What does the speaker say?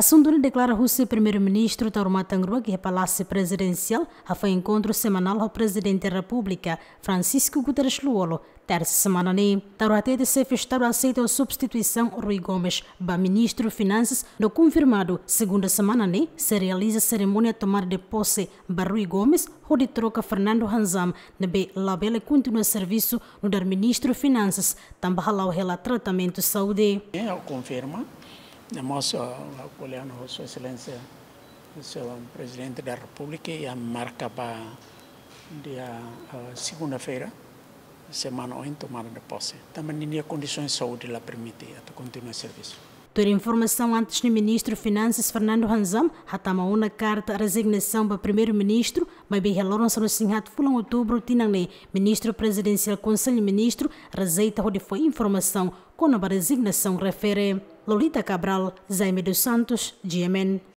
Sunduna declara Rússia primeiro-ministro Taruma Tangrua que palácio presidencial a foi encontro semanal ao presidente da República Francisco Guterres Luolo. Terça semana nem Taruate de chefe Estado aceita a substituição Rui Gomes, ba ministro Finanças, no confirmado. Segunda semana se realiza cerimônia tomada de posse ba Rui Gomes, de troca Fernando Hanzam, na B Labele continua serviço no dar ministro Finanças, também lá o tratamento saúde. É, confirma I'm also Julian His Excellency, Sr. presidente da República, e a marca para dia segunda-feira, semana 8, tomada de posse. Também tinha condições de saúde lá permitir, a continuar o serviço. Por informação antes do ministro Finanças Fernando Ranzam, a uma carta de resignação para o primeiro-ministro Mabihelor são sinhat fulam outubro tinangne ministro presidencial conselho ministro rezeita onde foi informação com a resignação refere Lolita Cabral, Jaime dos Santos, GMN.